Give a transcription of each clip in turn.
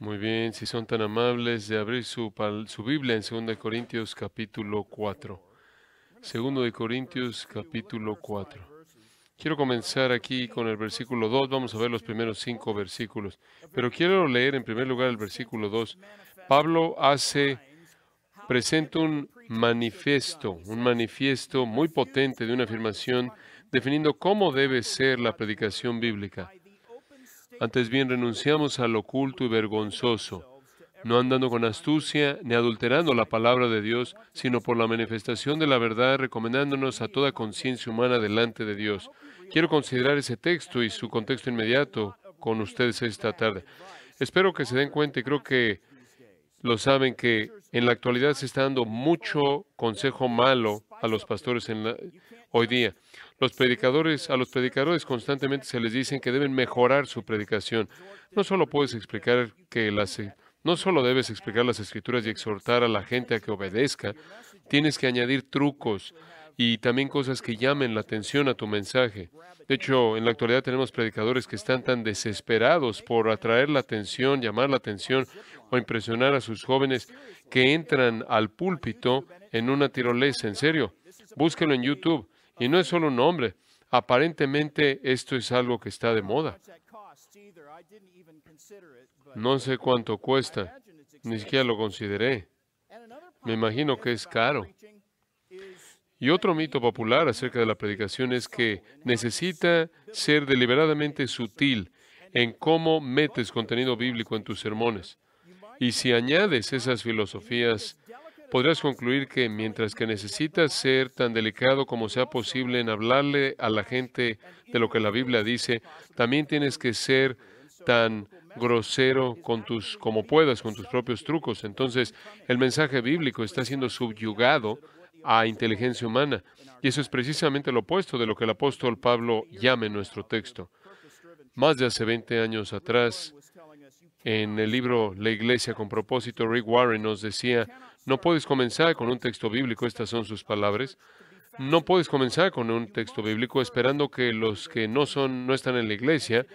Uh, muy bien, si son tan amables de abrir su, su Biblia en 2 Corintios capítulo 4. 2 Corintios capítulo 4. Quiero comenzar aquí con el versículo 2. Vamos a ver los primeros cinco versículos. Pero quiero leer en primer lugar el versículo 2. Pablo hace, presenta un manifiesto, un manifiesto muy potente de una afirmación definiendo cómo debe ser la predicación bíblica. Antes bien, renunciamos al oculto y vergonzoso, no andando con astucia ni adulterando la palabra de Dios, sino por la manifestación de la verdad, recomendándonos a toda conciencia humana delante de Dios. Quiero considerar ese texto y su contexto inmediato con ustedes esta tarde. Espero que se den cuenta y creo que lo saben que en la actualidad se está dando mucho consejo malo a los pastores en hoy día. Los predicadores, a los predicadores constantemente se les dicen que deben mejorar su predicación. No solo puedes explicar que las eh, no solo debes explicar las escrituras y exhortar a la gente a que obedezca, tienes que añadir trucos y también cosas que llamen la atención a tu mensaje. De hecho, en la actualidad tenemos predicadores que están tan desesperados por atraer la atención, llamar la atención o impresionar a sus jóvenes que entran al púlpito en una tirolesa. En serio, búsquelo en YouTube. Y no es solo un nombre. Aparentemente esto es algo que está de moda. No sé cuánto cuesta, ni siquiera lo consideré. Me imagino que es caro. Y otro mito popular acerca de la predicación es que necesita ser deliberadamente sutil en cómo metes contenido bíblico en tus sermones. Y si añades esas filosofías podrías concluir que mientras que necesitas ser tan delicado como sea posible en hablarle a la gente de lo que la Biblia dice, también tienes que ser tan grosero con tus como puedas con tus propios trucos. Entonces, el mensaje bíblico está siendo subyugado a inteligencia humana, y eso es precisamente lo opuesto de lo que el apóstol Pablo llama en nuestro texto. Más de hace 20 años atrás, en el libro La Iglesia con propósito, Rick Warren nos decía, no puedes comenzar con un texto bíblico, estas son sus palabras. No puedes comenzar con un texto bíblico esperando que los que no son no están en la iglesia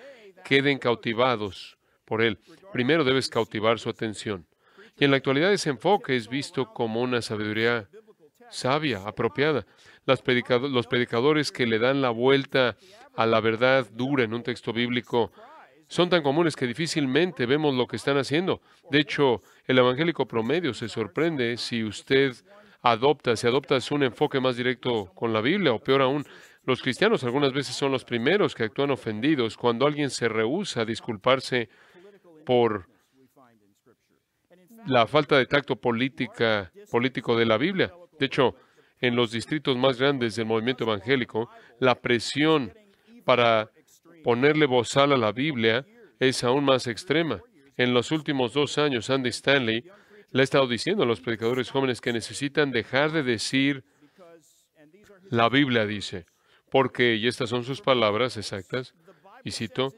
queden cautivados por él. Primero debes cautivar su atención. Y en la actualidad ese enfoque es visto como una sabiduría sabia, apropiada. los predicadores que le dan la vuelta a la verdad dura en un texto bíblico son tan comunes que difícilmente vemos lo que están haciendo. De hecho, el evangélico promedio se sorprende si usted adopta, si adoptas un enfoque más directo con la Biblia, o peor aún, los cristianos algunas veces son los primeros que actúan ofendidos cuando alguien se rehúsa a disculparse por la falta de tacto política, político de la Biblia. De hecho, en los distritos más grandes del movimiento evangélico, la presión para ponerle bozal a la Biblia es aún más extrema. En los últimos dos años, Andy Stanley le ha estado diciendo a los predicadores jóvenes que necesitan dejar de decir, la Biblia dice, porque, y estas son sus palabras exactas, y cito,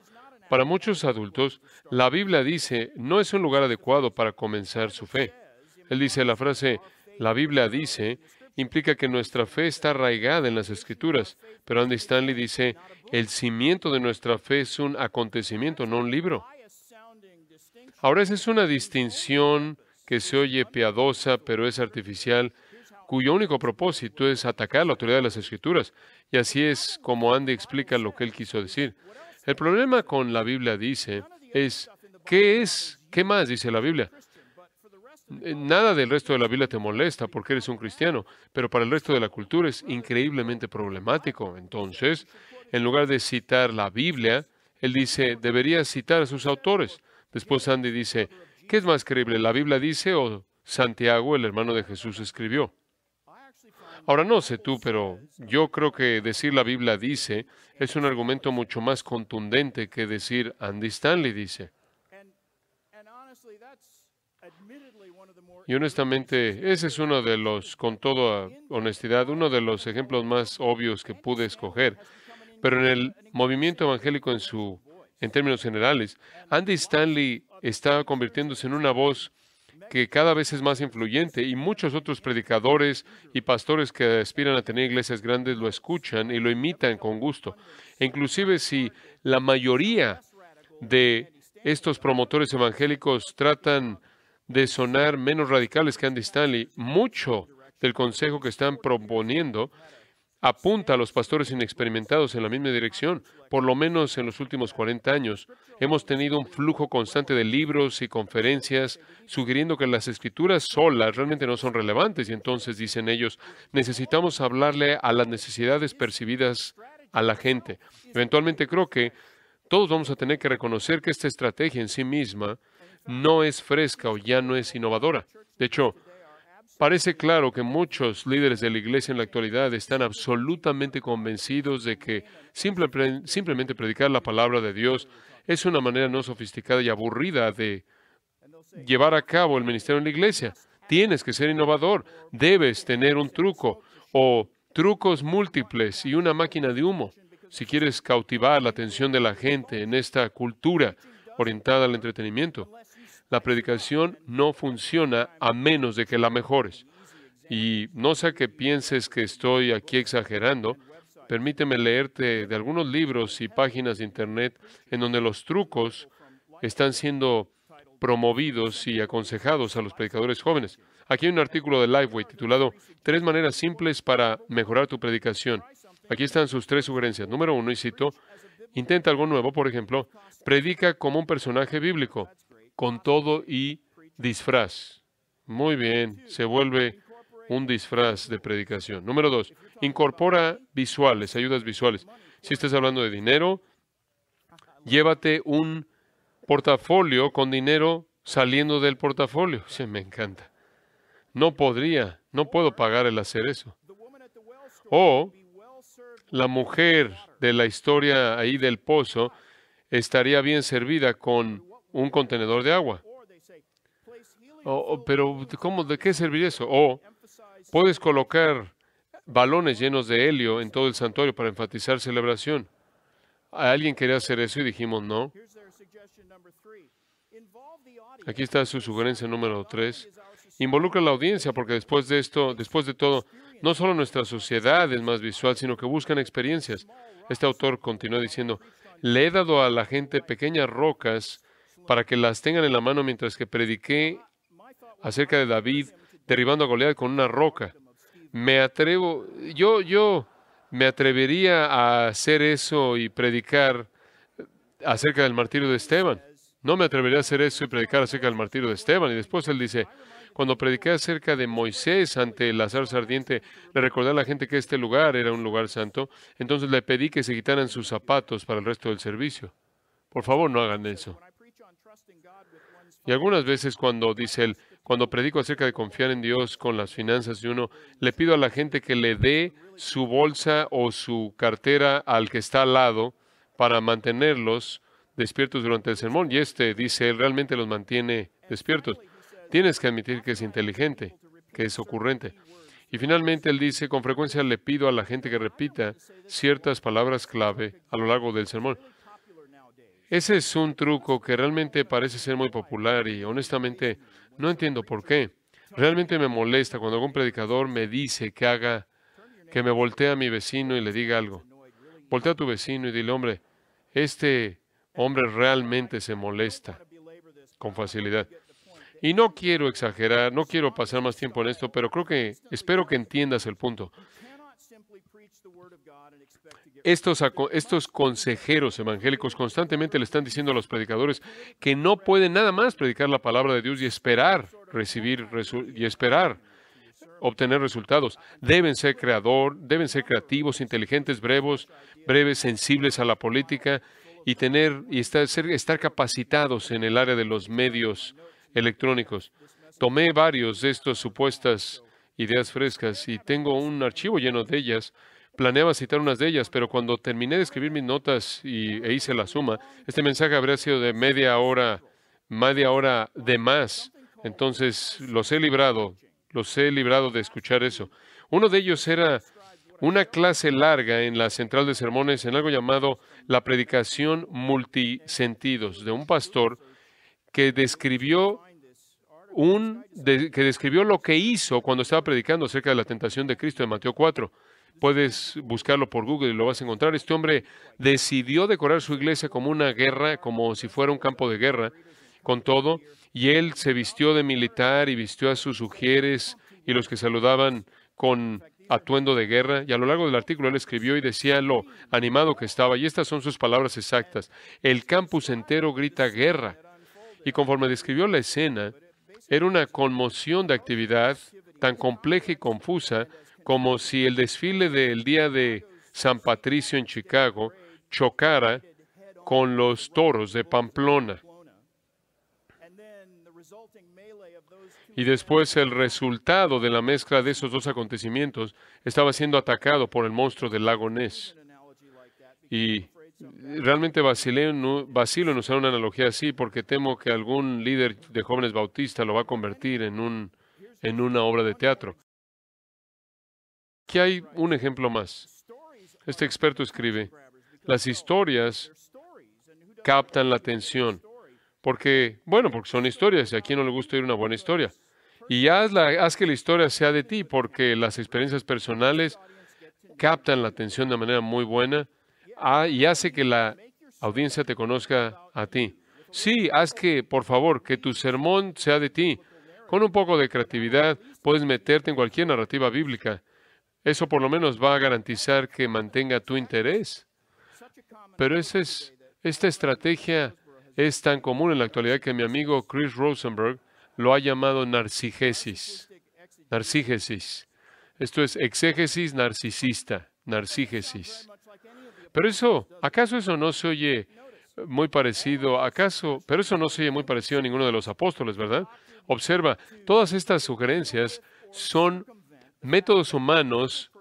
para muchos adultos, la Biblia dice, no es un lugar adecuado para comenzar su fe. Él dice la frase, la Biblia dice, implica que nuestra fe está arraigada en las Escrituras. Pero Andy Stanley dice, el cimiento de nuestra fe es un acontecimiento, no un libro. Ahora, esa es una distinción que se oye piadosa, pero es artificial, cuyo único propósito es atacar la autoridad de las Escrituras. Y así es como Andy explica lo que él quiso decir. El problema con la Biblia dice es, ¿qué es? ¿Qué más dice la Biblia? Eh, nada del resto de la Biblia te molesta porque eres un cristiano, pero para el resto de la cultura es increíblemente problemático. Entonces, en lugar de citar la Biblia, él dice, debería citar a sus autores. Después Andy dice, ¿qué es más creíble? ¿La Biblia dice o Santiago, el hermano de Jesús, escribió? Ahora no sé tú, pero yo creo que decir la Biblia dice es un argumento mucho más contundente que decir Andy Stanley dice. Y honestamente, ese es uno de los, con toda honestidad, uno de los ejemplos más obvios que pude escoger. Pero en el movimiento evangélico en su, en términos generales, Andy Stanley está convirtiéndose en una voz que cada vez es más influyente y muchos otros predicadores y pastores que aspiran a tener iglesias grandes lo escuchan y lo imitan con gusto. E inclusive si la mayoría de estos promotores evangélicos tratan de sonar menos radicales que Andy Stanley, mucho del consejo que están proponiendo apunta a los pastores inexperimentados en la misma dirección. Por lo menos en los últimos 40 años hemos tenido un flujo constante de libros y conferencias sugiriendo que las escrituras solas realmente no son relevantes y entonces dicen ellos, necesitamos hablarle a las necesidades percibidas a la gente. Eventualmente creo que todos vamos a tener que reconocer que esta estrategia en sí misma no es fresca o ya no es innovadora. De hecho, parece claro que muchos líderes de la iglesia en la actualidad están absolutamente convencidos de que simplemente predicar la palabra de Dios es una manera no sofisticada y aburrida de llevar a cabo el ministerio en la iglesia. Tienes que ser innovador, debes tener un truco o trucos múltiples y una máquina de humo si quieres cautivar la atención de la gente en esta cultura orientada al entretenimiento. La predicación no funciona a menos de que la mejores. Y no sé que pienses que estoy aquí exagerando, permíteme leerte de algunos libros y páginas de Internet en donde los trucos están siendo promovidos y aconsejados a los predicadores jóvenes. Aquí hay un artículo de Lifeway titulado Tres maneras simples para mejorar tu predicación. Aquí están sus tres sugerencias. Número uno, y cito, intenta algo nuevo, por ejemplo, predica como un personaje bíblico con todo y disfraz. Muy bien, se vuelve un disfraz de predicación. Número dos, incorpora visuales, ayudas visuales. Si estás hablando de dinero, llévate un portafolio con dinero saliendo del portafolio. Se me encanta. No podría, no puedo pagar el hacer eso. O la mujer de la historia ahí del pozo estaría bien servida con un contenedor de agua. pero, ¿de qué servir eso? O puedes colocar balones llenos de helio en todo el santuario para enfatizar celebración. Alguien quería hacer eso y dijimos no. Aquí está su sugerencia número tres. Involucra a la audiencia porque después de esto, después de todo, no solo nuestra sociedad es más visual, sino que buscan experiencias. Este autor continúa diciendo, le he dado a la gente pequeñas rocas para que las tengan en la mano mientras que prediqué acerca de David derribando a Goliat con una roca. Me atrevo, yo, yo me atrevería a hacer eso y predicar acerca del martirio de Esteban. No me atrevería a hacer eso y predicar acerca del martirio de Esteban. Y después él dice, cuando prediqué acerca de Moisés ante el azar ardiente, le recordé a la gente que este lugar era un lugar santo. Entonces le pedí que se quitaran sus zapatos para el resto del servicio. Por favor, no hagan eso. Y algunas veces cuando dice él, cuando predico acerca de confiar en Dios con las finanzas de uno, le pido a la gente que le dé su bolsa o su cartera al que está al lado para mantenerlos despiertos durante el sermón. Y este dice, él realmente los mantiene despiertos. Tienes que admitir que es inteligente, que es ocurrente. Y finalmente él dice, con frecuencia le pido a la gente que repita ciertas palabras clave a lo largo del sermón. Ese es un truco que realmente parece ser muy popular y honestamente no entiendo por qué. Realmente me molesta cuando algún predicador me dice que haga, que me voltee a mi vecino y le diga algo. Voltea a tu vecino y dile, hombre, este hombre realmente se molesta con facilidad. Y no quiero exagerar, no quiero pasar más tiempo en esto, pero creo que, espero que entiendas el punto. Estos, estos consejeros evangélicos constantemente le están diciendo a los predicadores que no pueden nada más predicar la palabra de Dios y esperar recibir y esperar obtener resultados. Deben ser creador, deben ser creativos, inteligentes, breves, breves, sensibles a la política y tener y estar capacitados en el área de los medios electrónicos. Tomé varios de estas supuestas ideas frescas y tengo un archivo lleno de ellas Planeaba citar unas de ellas, pero cuando terminé de escribir mis notas y, e hice la suma, este mensaje habría sido de media hora, media hora de más. Entonces los he librado, los he librado de escuchar eso. Uno de ellos era una clase larga en la central de sermones en algo llamado la predicación multisentidos de un pastor que describió un que describió lo que hizo cuando estaba predicando acerca de la tentación de Cristo en Mateo 4. Puedes buscarlo por Google y lo vas a encontrar. Este hombre decidió decorar su iglesia como una guerra, como si fuera un campo de guerra, con todo. Y él se vistió de militar y vistió a sus sugieres y los que saludaban con atuendo de guerra. Y a lo largo del artículo él escribió y decía lo animado que estaba. Y estas son sus palabras exactas. El campus entero grita guerra. Y conforme describió la escena, era una conmoción de actividad tan compleja y confusa como si el desfile del día de San Patricio en Chicago chocara con los toros de Pamplona. Y después el resultado de la mezcla de esos dos acontecimientos estaba siendo atacado por el monstruo del lago Ness. Y realmente Basileo en nos da una analogía así porque temo que algún líder de jóvenes bautista lo va a convertir en una obra de teatro. Aquí hay un ejemplo más. Este experto escribe, las historias captan la atención, porque, bueno, porque son historias y a quien no le gusta oír una buena historia. Y haz, haz que la historia sea de ti, porque las experiencias personales captan la atención de manera muy buena ah, y hace que la audiencia te conozca a ti. Sí, haz que, por favor, que tu sermón sea de ti. Con un poco de creatividad puedes meterte en cualquier narrativa bíblica eso por lo menos va a garantizar que mantenga tu interés. Pero es, esta estrategia es tan común en la actualidad que mi amigo Chris Rosenberg lo ha llamado narcigesis. Narcigesis. Esto es exégesis narcisista, narcigesis. Pero eso, ¿acaso eso no se oye muy parecido? ¿Acaso? Pero eso no se oye muy parecido a ninguno de los apóstoles, ¿verdad? Observa, todas estas sugerencias son métodos humanos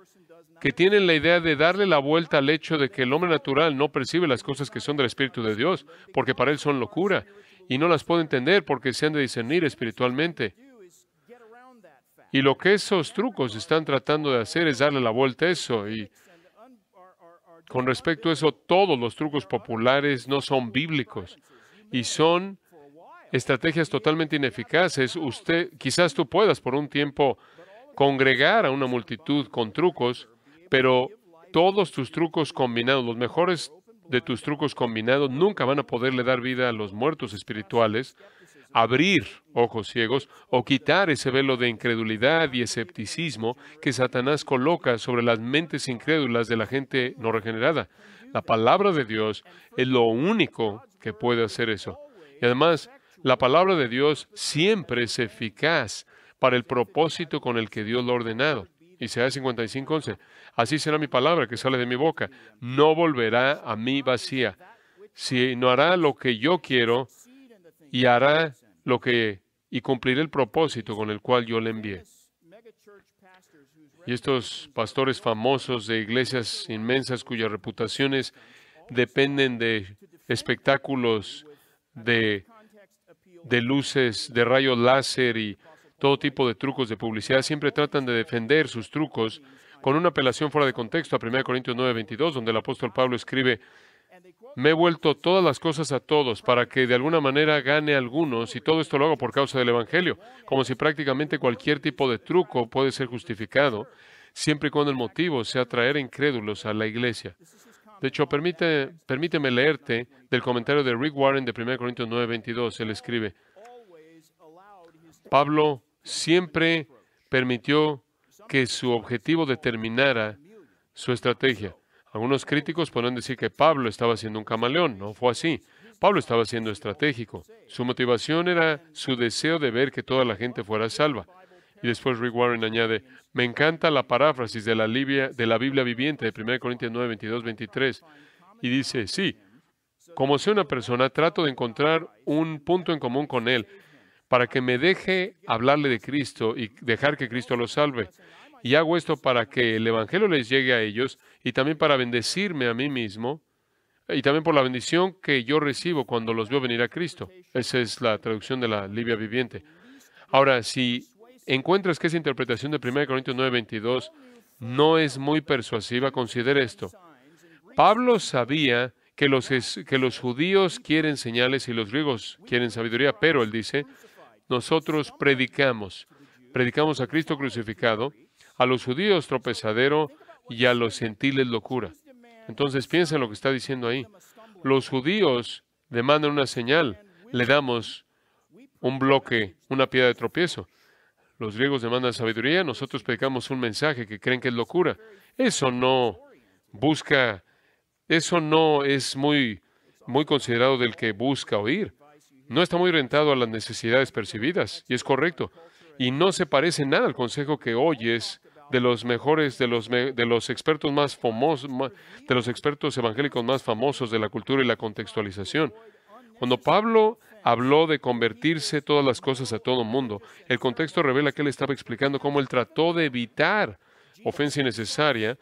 que tienen la idea de darle la vuelta al hecho de que el hombre natural no percibe las cosas que son del Espíritu de Dios, porque para él son locura, y no las puede entender porque se han de discernir espiritualmente. Y lo que esos trucos están tratando de hacer es darle la vuelta a eso. Y con respecto a eso, todos los trucos populares no son bíblicos y son estrategias totalmente ineficaces. Usted, quizás tú puedas por un tiempo congregar a una multitud con trucos, pero todos tus trucos combinados, los mejores de tus trucos combinados, nunca van a poderle dar vida a los muertos espirituales, abrir ojos ciegos o quitar ese velo de incredulidad y escepticismo que Satanás coloca sobre las mentes incrédulas de la gente no regenerada. La palabra de Dios es lo único que puede hacer eso. Y además, la palabra de Dios siempre es eficaz para el propósito con el que Dios lo ha ordenado. Isaías 55, 11. Así será mi palabra que sale de mi boca. No volverá a mí vacía, sino hará lo que yo quiero y hará lo que y cumpliré el propósito con el cual yo le envié. Y estos pastores famosos de iglesias inmensas cuyas reputaciones dependen de espectáculos de, de luces, de rayos láser y todo tipo de trucos de publicidad, siempre tratan de defender sus trucos con una apelación fuera de contexto a 1 Corintios 9, 22, donde el apóstol Pablo escribe, me he vuelto todas las cosas a todos para que de alguna manera gane algunos y todo esto lo hago por causa del Evangelio, como si prácticamente cualquier tipo de truco puede ser justificado, siempre y cuando el motivo sea traer incrédulos a la iglesia. De hecho, permíteme leerte del comentario de Rick Warren de 1 Corintios 9, 22. Él escribe, Pablo siempre permitió que su objetivo determinara su estrategia. Algunos críticos podrán decir que Pablo estaba siendo un camaleón. No fue así. Pablo estaba siendo estratégico. Su motivación era su deseo de ver que toda la gente fuera salva. Y después Rick Warren añade, me encanta la paráfrasis de la, Libia, de la Biblia viviente de 1 Corintios 9, 22, 23. Y dice, sí, como sea una persona, trato de encontrar un punto en común con él para que me deje hablarle de Cristo y dejar que Cristo lo salve. Y hago esto para que el Evangelio les llegue a ellos y también para bendecirme a mí mismo y también por la bendición que yo recibo cuando los veo venir a Cristo. Esa es la traducción de la Libia viviente. Ahora, si encuentras que esa interpretación de 1 Corintios 9:22 no es muy persuasiva, considera esto. Pablo sabía que los, que los judíos quieren señales y los griegos quieren sabiduría, pero él dice, nosotros predicamos. Predicamos a Cristo crucificado, a los judíos tropezadero y a los gentiles locura. Entonces piensa en lo que está diciendo ahí. Los judíos demandan una señal, le damos un bloque, una piedra de tropiezo. Los griegos demandan sabiduría, nosotros predicamos un mensaje que creen que es locura. Eso no busca, eso no es muy, muy considerado del que busca oír no está muy orientado a las necesidades percibidas, y es correcto, y no se parece nada al consejo que oyes de los mejores, de los, de los expertos más famosos, de los expertos evangélicos más famosos de la cultura y la contextualización. Cuando Pablo habló de convertirse todas las cosas a todo mundo, el contexto revela que él estaba explicando cómo él trató de evitar ofensa innecesaria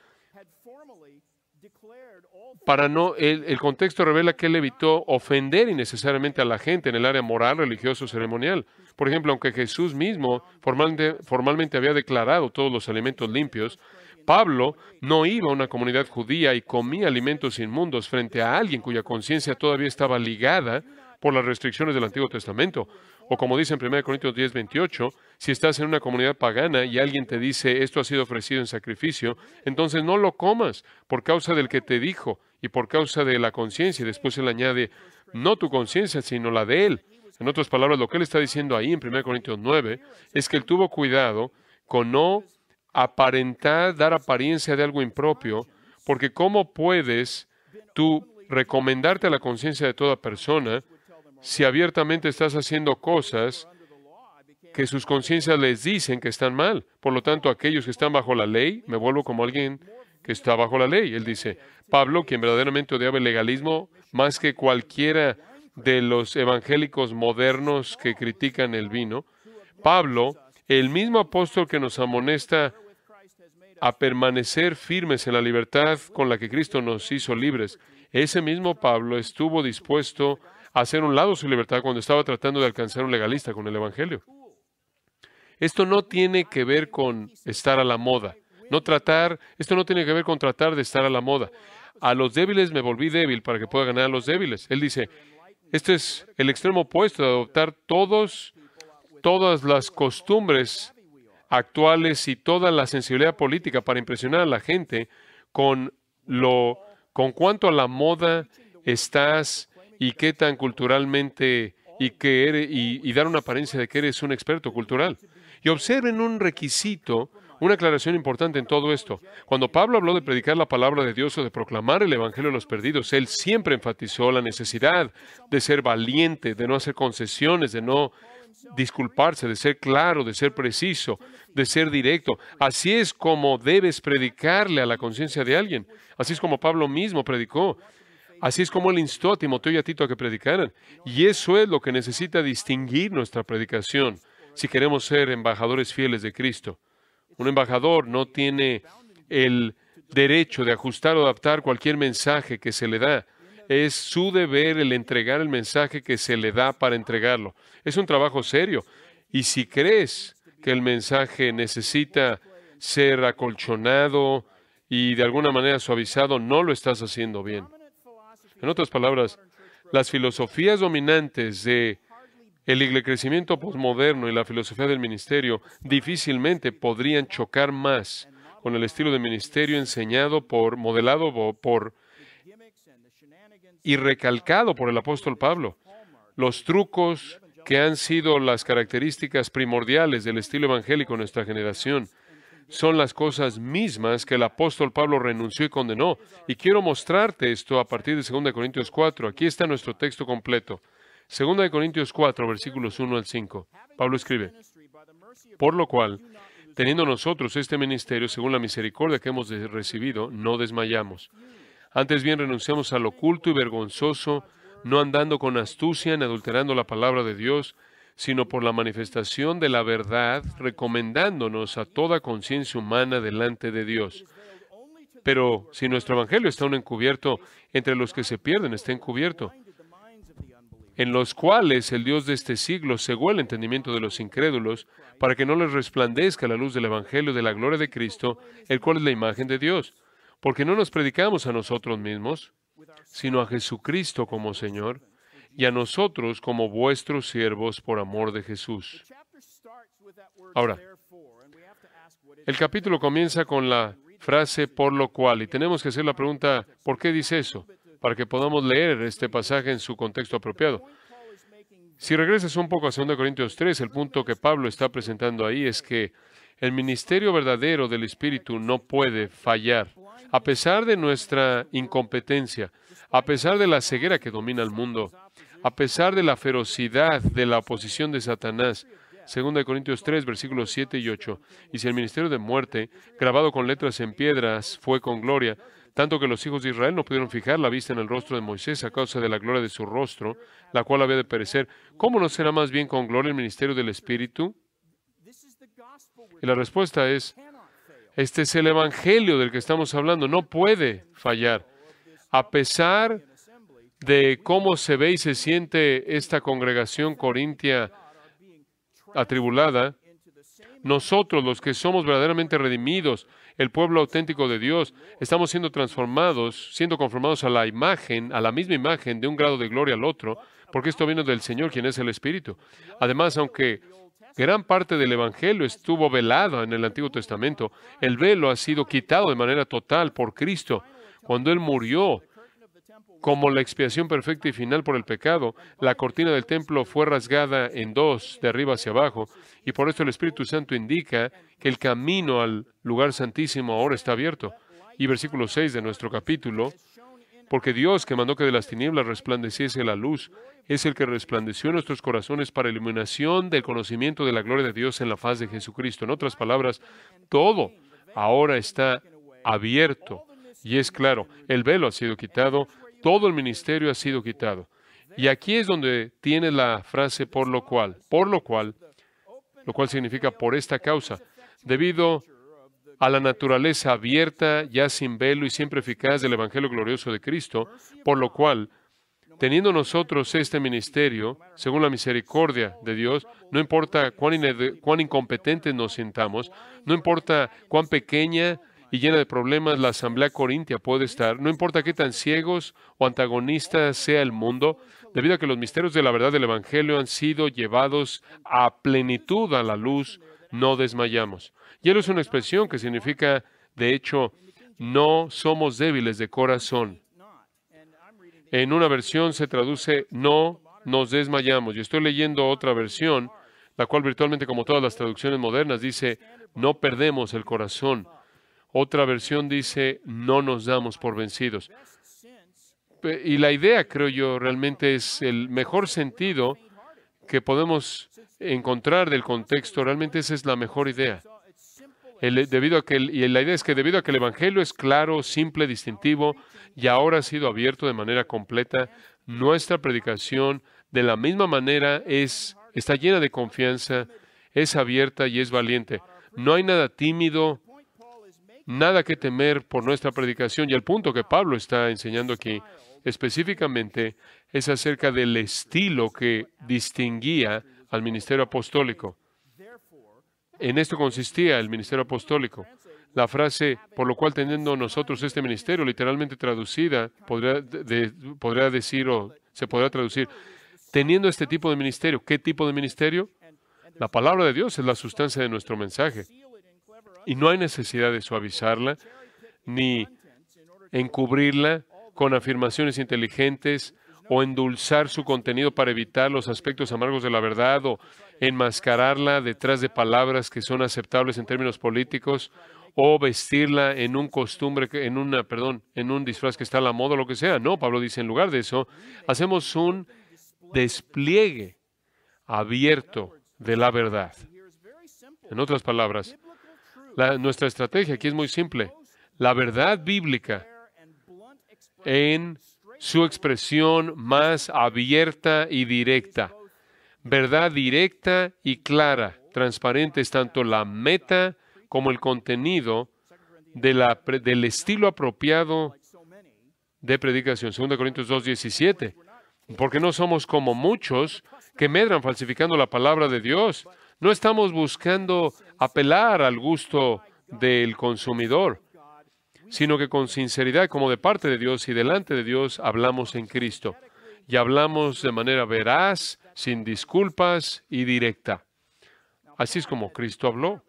para no, el, contexto revela que él evitó ofender innecesariamente a la gente en el área moral, religioso, ceremonial. Por ejemplo, aunque Jesús mismo formalmente, formalmente había declarado todos los alimentos limpios, Pablo no iba a una comunidad judía y comía alimentos inmundos frente a alguien cuya conciencia todavía estaba ligada por las restricciones del Antiguo Testamento. O como dice en 1 Corintios 10, 28, si estás en una comunidad pagana y alguien te dice esto ha sido ofrecido en sacrificio, entonces no lo comas por causa del que te dijo, y por causa de la conciencia. y Después él añade, no tu conciencia, sino la de él. En otras palabras, lo que él está diciendo ahí en 1 Corintios 9 es que él tuvo cuidado con no aparentar, dar apariencia de algo impropio, porque ¿cómo puedes tú recomendarte a la conciencia de toda persona si abiertamente estás haciendo cosas que sus conciencias les dicen que están mal? Por lo tanto, aquellos que están bajo la ley, me vuelvo como alguien está bajo la ley. Él dice, Pablo, quien verdaderamente odiaba el legalismo más que cualquiera de los evangélicos modernos que critican el vino, Pablo, el mismo apóstol que nos amonesta a permanecer firmes en la libertad con la que Cristo nos hizo libres, ese mismo Pablo estuvo dispuesto a hacer un lado su libertad cuando estaba tratando de alcanzar un legalista con el Evangelio. Esto no tiene que ver con estar a la moda. No tratar, esto no tiene que ver con tratar de estar a la moda. A los débiles me volví débil para que pueda ganar a los débiles. Él dice, esto es el extremo opuesto de adoptar todos, todas las costumbres actuales y toda la sensibilidad política para impresionar a la gente con lo con cuánto a la moda estás y qué tan culturalmente y que eres, y dar una apariencia de que eres un experto cultural. Y observen un requisito una aclaración importante en todo esto. Cuando Pablo habló de predicar la palabra de Dios o de proclamar el Evangelio a los perdidos, él siempre enfatizó la necesidad de ser valiente, de no hacer concesiones, de no disculparse, de ser claro, de ser preciso, de ser directo. Así es como debes predicarle a la conciencia de alguien. Así es como Pablo mismo predicó. Así es como él instó a Timoteo y a Tito a que predicaran. Y eso es lo que necesita distinguir nuestra predicación si queremos ser embajadores fieles de Cristo. Un embajador no tiene el derecho de ajustar o adaptar cualquier mensaje que se le da. Es su deber el entregar el mensaje que se le da para entregarlo. Es un trabajo serio. Y si crees que el mensaje necesita ser acolchonado y de alguna manera suavizado, no lo estás haciendo bien. En otras palabras, las filosofías dominantes de el crecimiento posmoderno y la filosofía del ministerio difícilmente podrían chocar más con el estilo de ministerio enseñado por, modelado por y recalcado por el apóstol Pablo. Los trucos que han sido las características primordiales del estilo evangélico en nuestra generación son las cosas mismas que el apóstol Pablo renunció y condenó. Y quiero mostrarte esto a partir de 2 Corintios 4. Aquí está nuestro texto completo. Segunda de Corintios 4, versículos 1 al 5. Pablo escribe, por lo cual, teniendo nosotros este ministerio, según la misericordia que hemos recibido, no desmayamos. Antes bien renunciamos al oculto y vergonzoso, no andando con astucia ni adulterando la palabra de Dios, sino por la manifestación de la verdad, recomendándonos a toda conciencia humana delante de Dios. Pero si nuestro Evangelio está aún encubierto, entre los que se pierden está encubierto, en los cuales el Dios de este siglo cegó el entendimiento de los incrédulos, para que no les resplandezca la luz del Evangelio de la gloria de Cristo, el cual es la imagen de Dios. Porque no nos predicamos a nosotros mismos, sino a Jesucristo como Señor, y a nosotros como vuestros siervos por amor de Jesús. Ahora, el capítulo comienza con la frase por lo cual, y tenemos que hacer la pregunta, ¿por qué dice eso? para que podamos leer este pasaje en su contexto apropiado. Si regresas un poco a 2 Corintios 3, el punto que Pablo está presentando ahí es que el ministerio verdadero del Espíritu no puede fallar. A pesar de nuestra incompetencia, a pesar de la ceguera que domina el mundo, a pesar de la ferocidad de la oposición de Satanás, 2 Corintios 3, versículos 7 y 8. Y si el ministerio de muerte, grabado con letras en piedras, fue con gloria, tanto que los hijos de Israel no pudieron fijar la vista en el rostro de Moisés a causa de la gloria de su rostro, la cual había de perecer. ¿Cómo no será más bien con gloria el ministerio del Espíritu? Y la respuesta es, este es el Evangelio del que estamos hablando, no puede fallar. A pesar de cómo se ve y se siente esta congregación corintia atribulada, nosotros, los que somos verdaderamente redimidos, el pueblo auténtico de Dios, estamos siendo transformados, siendo conformados a la imagen, a la misma imagen, de un grado de gloria al otro, porque esto viene del Señor, quien es el Espíritu. Además, aunque gran parte del Evangelio estuvo velado en el Antiguo Testamento, el velo ha sido quitado de manera total por Cristo. Cuando Él murió, como la expiación perfecta y final por el pecado, la cortina del templo fue rasgada en dos, de arriba hacia abajo, y por esto el Espíritu Santo indica que el camino al lugar santísimo ahora está abierto. Y versículo 6 de nuestro capítulo, porque Dios que mandó que de las tinieblas resplandeciese la luz, es el que resplandeció nuestros corazones para iluminación del conocimiento de la gloria de Dios en la faz de Jesucristo. En otras palabras, todo ahora está abierto. Y es claro, el velo ha sido quitado, todo el ministerio ha sido quitado. Y aquí es donde tiene la frase por lo cual, por lo cual, lo cual significa por esta causa, debido a la naturaleza abierta, ya sin velo y siempre eficaz del Evangelio glorioso de Cristo, por lo cual, teniendo nosotros este ministerio, según la misericordia de Dios, no importa cuán, cuán incompetentes nos sintamos, no importa cuán pequeña y llena de problemas, la asamblea corintia puede estar, no importa qué tan ciegos o antagonistas sea el mundo, debido a que los misterios de la verdad del Evangelio han sido llevados a plenitud a la luz, no desmayamos. él es una expresión que significa, de hecho, no somos débiles de corazón. En una versión se traduce no nos desmayamos. Y estoy leyendo otra versión, la cual virtualmente como todas las traducciones modernas dice, no perdemos el corazón. Otra versión dice, no nos damos por vencidos. Y la idea, creo yo, realmente es el mejor sentido que podemos encontrar del contexto. Realmente esa es la mejor idea. debido a que y la idea es que debido a que el Evangelio es claro, simple, distintivo y ahora ha sido abierto de manera completa, nuestra predicación de la misma manera es, está llena de confianza, es abierta y es valiente. No hay nada tímido, nada que temer por nuestra predicación. Y el punto que Pablo está enseñando aquí específicamente es acerca del estilo que distinguía al ministerio apostólico. En esto consistía el ministerio apostólico. La frase, por lo cual teniendo nosotros este ministerio, literalmente traducida, podría, decir o se podría traducir, teniendo este tipo de ministerio, ¿qué tipo de ministerio? La palabra de Dios es la sustancia de nuestro mensaje y no hay necesidad de suavizarla ni encubrirla con afirmaciones inteligentes o endulzar su contenido para evitar los aspectos amargos de la verdad o enmascararla detrás de palabras que son aceptables en términos políticos o vestirla en un costumbre, en una, perdón, en un disfraz que está a la moda, lo que sea. No, Pablo dice, en lugar de eso, hacemos un despliegue abierto de la verdad. En otras palabras, nuestra estrategia aquí es muy simple. La verdad bíblica en su expresión más abierta y directa. Verdad directa y clara, transparente es tanto la meta como el contenido del estilo apropiado de predicación. 2 Corintios 2, 17. Porque no somos como muchos que medran falsificando la palabra de Dios, no estamos buscando apelar al gusto del consumidor, sino que con sinceridad, como de parte de Dios y delante de Dios, hablamos en Cristo. Y hablamos de manera veraz, sin disculpas y directa. Así es como Cristo habló.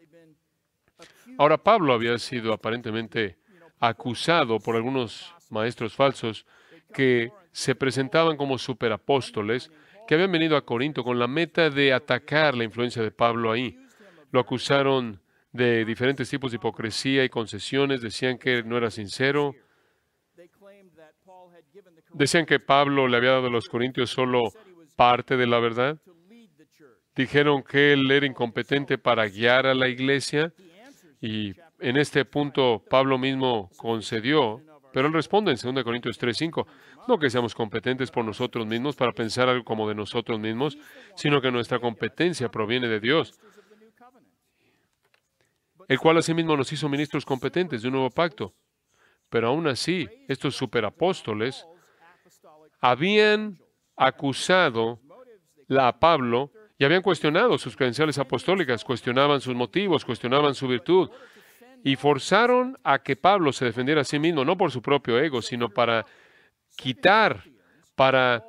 Ahora, Pablo había sido aparentemente acusado por algunos maestros falsos que se presentaban como superapóstoles que habían venido a Corinto con la meta de atacar la influencia de Pablo ahí. Lo acusaron de diferentes tipos de hipocresía y concesiones, decían que no era sincero, decían que Pablo le había dado a los corintios solo parte de la verdad, dijeron que él era incompetente para guiar a la iglesia y en este punto Pablo mismo concedió, pero él responde en 2 Corintios 3:5, no que seamos competentes por nosotros mismos para pensar algo como de nosotros mismos, sino que nuestra competencia proviene de Dios, el cual asimismo nos hizo ministros competentes de un nuevo pacto. Pero aún así, estos superapóstoles habían acusado a Pablo y habían cuestionado sus credenciales apostólicas, cuestionaban sus motivos, cuestionaban su virtud, y forzaron a que Pablo se defendiera a sí mismo, no por su propio ego, sino para quitar para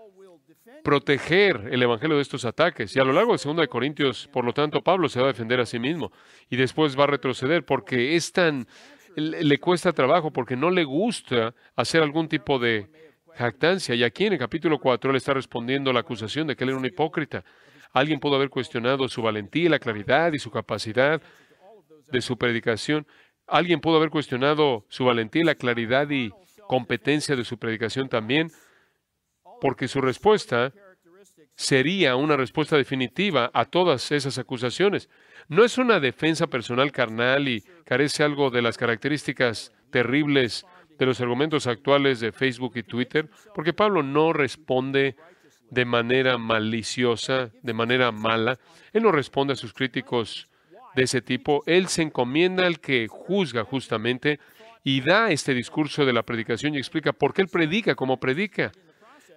proteger el Evangelio de estos ataques. Y a lo largo de 2 de Corintios, por lo tanto, Pablo se va a defender a sí mismo y después va a retroceder porque es tan, le cuesta trabajo, porque no le gusta hacer algún tipo de jactancia. Y aquí en el capítulo 4 le está respondiendo la acusación de que él era un hipócrita. Alguien pudo haber cuestionado su valentía, la claridad y su capacidad de su predicación. Alguien pudo haber cuestionado su valentía, la claridad y competencia de su predicación también, porque su respuesta sería una respuesta definitiva a todas esas acusaciones. No es una defensa personal carnal y carece algo de las características terribles de los argumentos actuales de Facebook y Twitter, porque Pablo no responde de manera maliciosa, de manera mala. Él no responde a sus críticos de ese tipo. Él se encomienda al que juzga justamente y da este discurso de la predicación y explica por qué él predica como predica.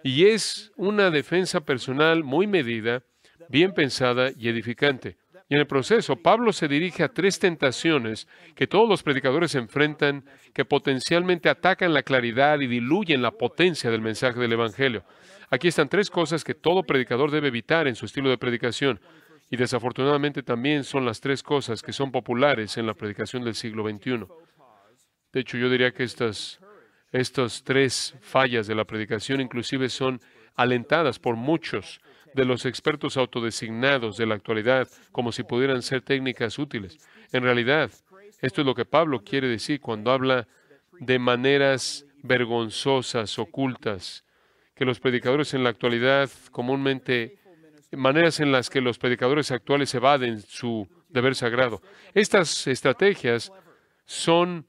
Y es una defensa personal muy medida, bien pensada y edificante. Y en el proceso, Pablo se dirige a tres tentaciones que todos los predicadores enfrentan, que potencialmente atacan la claridad y diluyen la potencia del mensaje del Evangelio. Aquí están tres cosas que todo predicador debe evitar en su estilo de predicación. Y desafortunadamente también son las tres cosas que son populares en la predicación del siglo XXI. De hecho, yo diría que estas, tres fallas de la predicación inclusive son alentadas por muchos de los expertos autodesignados de la actualidad como si pudieran ser técnicas útiles. En realidad, esto es lo que Pablo quiere decir cuando habla de maneras vergonzosas, ocultas, que los predicadores en la actualidad comúnmente, maneras en las que los predicadores actuales evaden su deber sagrado. Estas estrategias son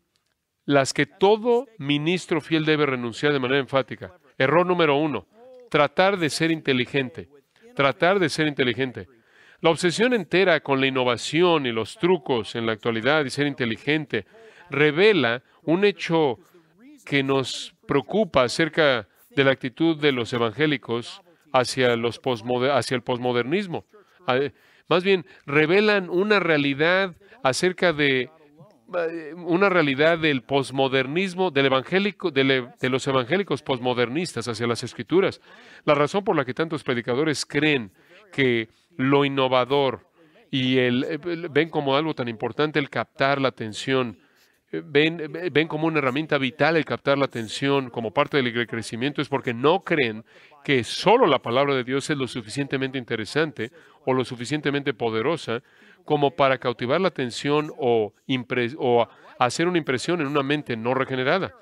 las que todo ministro fiel debe renunciar de manera enfática. Error número uno, tratar de ser inteligente, tratar de ser inteligente. La obsesión entera con la innovación y los trucos en la actualidad y ser inteligente revela un hecho que nos preocupa acerca de la actitud de los evangélicos hacia, el posmodernismo. Ah, más bien, revelan una realidad acerca de eh, una realidad del posmodernismo, del evangélico, e, de los evangélicos posmodernistas hacia las escrituras. La razón por la que tantos predicadores creen que lo innovador y el, eh, ven como algo tan importante el captar la atención, eh, ven, ven como una herramienta vital el captar la atención como parte del crecimiento, es porque no creen que solo la palabra de Dios es lo suficientemente interesante o lo suficientemente poderosa como para cautivar la atención o, hacer una impresión en una mente no regenerada.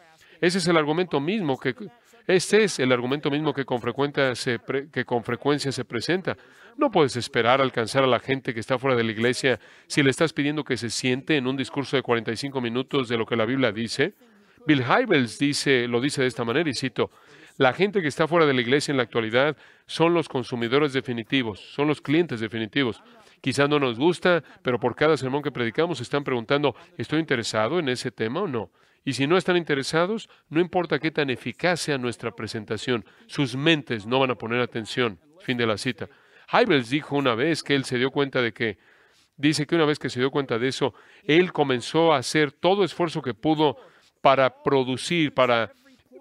Ese es el argumento mismo que es el argumento mismo que con, frecuencia se que con frecuencia se presenta. No puedes esperar alcanzar a la gente que está fuera de la iglesia si le estás pidiendo que se siente en un discurso de 45 minutos de lo que la Biblia dice. Bill Hybels dice, lo dice de esta manera y cito, la gente que está fuera de la iglesia en la actualidad son los consumidores definitivos, son los clientes definitivos. Quizá no nos gusta, pero por cada sermón que predicamos están preguntando, ¿estoy interesado en ese tema o no? Y si no están interesados, no importa qué tan eficaz sea nuestra presentación, sus mentes no van a poner atención. Fin de la cita. Heibels dijo una vez que él se dio cuenta de que, dice que una vez que se dio cuenta de eso, él comenzó a hacer todo esfuerzo que pudo para producir, para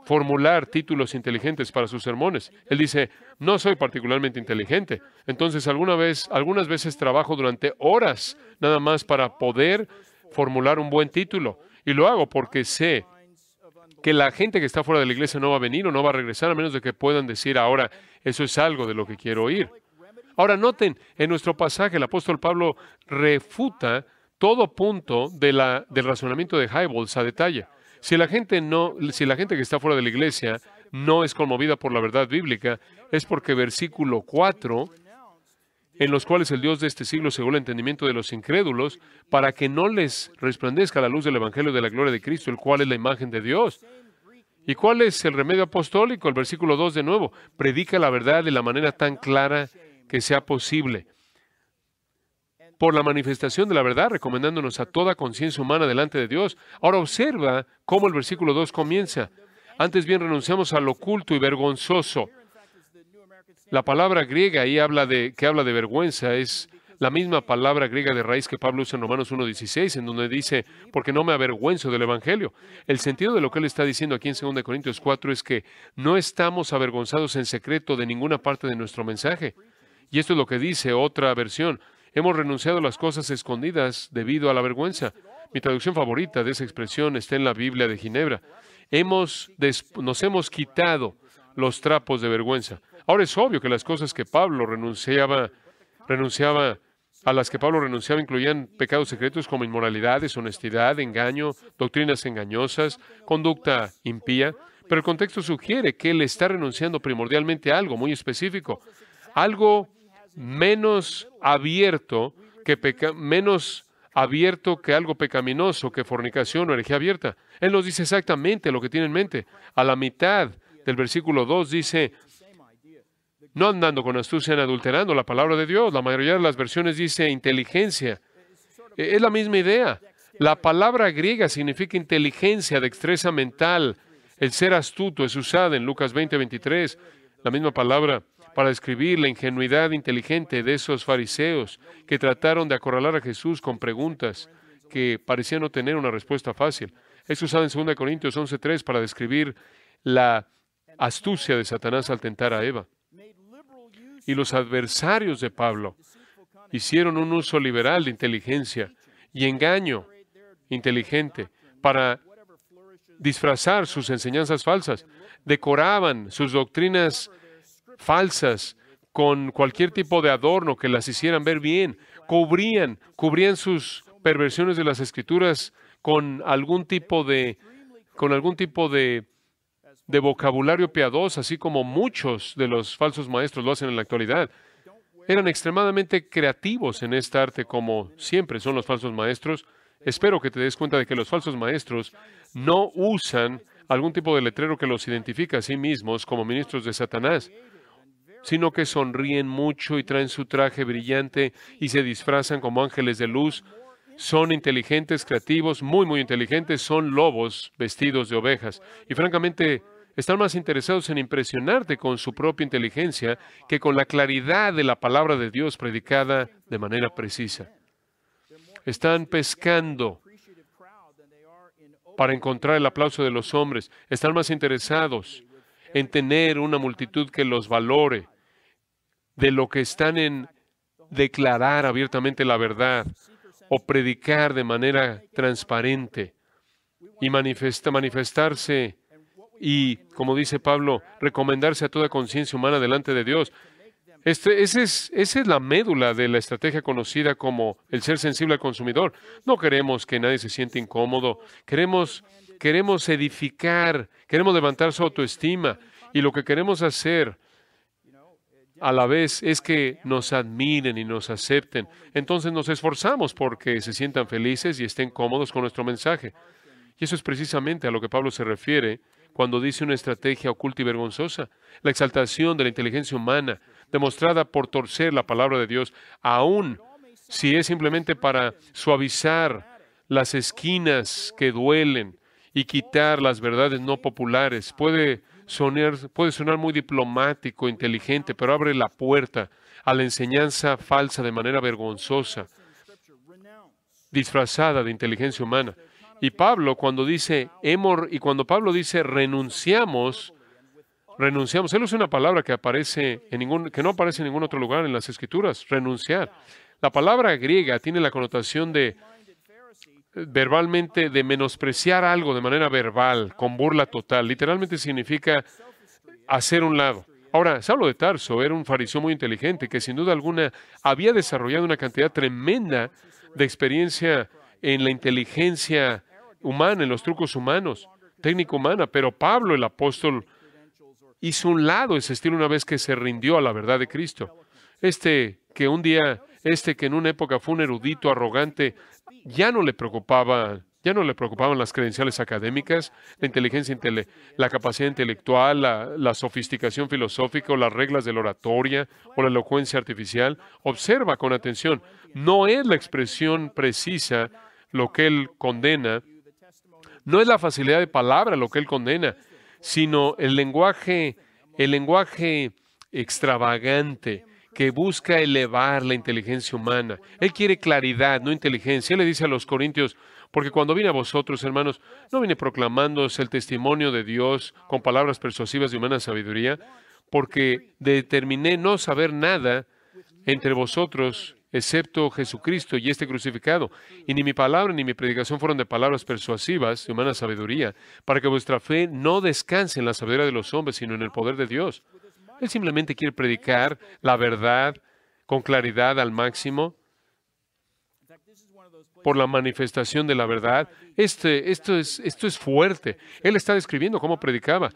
formular títulos inteligentes para sus sermones. Él dice, no soy particularmente inteligente. Entonces, alguna vez, algunas veces trabajo durante horas nada más para poder formular un buen título. Y lo hago porque sé que la gente que está fuera de la iglesia no va a venir o no va a regresar a menos de que puedan decir ahora, eso es algo de lo que quiero oír. Ahora noten, en nuestro pasaje el apóstol Pablo refuta todo punto de la, del razonamiento de Hybels a detalle. Si la gente no, si la gente que está fuera de la iglesia no es conmovida por la verdad bíblica, es porque versículo 4 en los cuales el Dios de este siglo según el entendimiento de los incrédulos, para que no les resplandezca la luz del Evangelio de la gloria de Cristo, el cual es la imagen de Dios. ¿Y cuál es el remedio apostólico? El versículo 2 de nuevo, predica la verdad de la manera tan clara que sea posible por la manifestación de la verdad, recomendándonos a toda conciencia humana delante de Dios. Ahora observa cómo el versículo 2 comienza. Antes bien renunciamos al lo oculto y vergonzoso. La palabra griega ahí habla de, que habla de vergüenza es la misma palabra griega de raíz que Pablo usa en Romanos 1.16, en donde dice, porque no me avergüenzo del Evangelio. El sentido de lo que él está diciendo aquí en 2 Corintios 4 es que no estamos avergonzados en secreto de ninguna parte de nuestro mensaje. Y esto es lo que dice otra versión. Hemos renunciado a las cosas escondidas debido a la vergüenza. Mi traducción favorita de esa expresión está en la Biblia de Ginebra. Hemos nos hemos quitado los trapos de vergüenza. Ahora es obvio que las cosas que Pablo renunciaba, renunciaba a las que Pablo renunciaba incluían pecados secretos como inmoralidad, deshonestidad, engaño, doctrinas engañosas, conducta impía, pero el contexto sugiere que él está renunciando primordialmente a algo muy específico, algo menos abierto que menos abierto que algo pecaminoso, que fornicación o herejía abierta. Él nos dice exactamente lo que tiene en mente. A la mitad del versículo 2 dice, no andando con astucia ni adulterando la palabra de Dios. La mayoría de las versiones dice inteligencia. E-, es la misma idea. La palabra griega significa inteligencia, destreza mental. El ser astuto es usada en Lucas 20, 23. La misma palabra para describir la ingenuidad inteligente de esos fariseos que trataron de acorralar a Jesús con preguntas que parecían no tener una respuesta fácil. Es usado en 2 Corintios 11.3 para describir la astucia de Satanás al tentar a Eva. Y los adversarios de Pablo hicieron un uso liberal de inteligencia y engaño inteligente para disfrazar sus enseñanzas falsas. Decoraban sus doctrinas falsas, con cualquier tipo de adorno que las hicieran ver bien, cubrían, cubrían sus perversiones de las escrituras con algún tipo de, con algún tipo de, vocabulario piadoso, así como muchos de los falsos maestros lo hacen en la actualidad. Eran extremadamente creativos en esta arte, como siempre son los falsos maestros. Espero que te des cuenta de que los falsos maestros no usan algún tipo de letrero que los identifica a sí mismos como ministros de Satanás sino que sonríen mucho y traen su traje brillante y se disfrazan como ángeles de luz. Son inteligentes, creativos, muy, muy inteligentes, son lobos vestidos de ovejas. Y francamente, están más interesados en impresionarte con su propia inteligencia que con la claridad de la palabra de Dios predicada de manera precisa. Están pescando para encontrar el aplauso de los hombres. Están más interesados en tener una multitud que los valore de lo que están en declarar abiertamente la verdad o predicar de manera transparente y manifestarse y, como dice Pablo, recomendarse a toda conciencia humana delante de Dios. Este, ese es, esa es la médula de la estrategia conocida como el ser sensible al consumidor. No queremos que nadie se siente incómodo. Queremos, queremos edificar, queremos levantar su autoestima. Y lo que queremos hacer a la vez es que nos admiren y nos acepten. Entonces nos esforzamos porque se sientan felices y estén cómodos con nuestro mensaje. Y eso es precisamente a lo que Pablo se refiere cuando dice una estrategia oculta y vergonzosa, la exaltación de la inteligencia humana, demostrada por torcer la palabra de Dios, aún si es simplemente para suavizar las esquinas que duelen y quitar las verdades no populares, puede puede sonar muy diplomático, inteligente, pero abre la puerta a la enseñanza falsa de manera vergonzosa, disfrazada de inteligencia humana. Y Pablo cuando dice y cuando Pablo dice renunciamos, renunciamos, él usa una palabra que aparece en ningún que no aparece en ningún otro lugar en las escrituras, renunciar. La palabra griega tiene la connotación de verbalmente de menospreciar algo de manera verbal, con burla total. Literalmente significa hacer un lado. Ahora, Saulo de Tarso era un fariseo muy inteligente que sin duda alguna había desarrollado una cantidad tremenda de experiencia en la inteligencia humana, en los trucos humanos, técnica humana, pero Pablo, el apóstol, hizo un lado ese estilo una vez que se rindió a la verdad de Cristo. Este que un día, este que en una época fue un erudito arrogante, ya no le preocupaba, ya no le preocupaban las credenciales académicas, la inteligencia, la capacidad intelectual, la, sofisticación filosófica o las reglas de la oratoria o la elocuencia artificial. Observa con atención, no es la expresión precisa lo que él condena, no es la facilidad de palabra lo que él condena, sino el lenguaje, el lenguaje extravagante, que busca elevar la inteligencia humana. Él quiere claridad, no inteligencia. Él le dice a los corintios, porque cuando vine a vosotros, hermanos, no vine proclamándoos el testimonio de Dios con palabras persuasivas de humana sabiduría, porque determiné no saber nada entre vosotros excepto Jesucristo y este crucificado. Y ni mi palabra ni mi predicación fueron de palabras persuasivas, de humana sabiduría, para que vuestra fe no descanse en la sabiduría de los hombres, sino en el poder de Dios. Él simplemente quiere predicar la verdad con claridad al máximo por la manifestación de la verdad. Este, esto, es, esto es fuerte. Él está describiendo cómo predicaba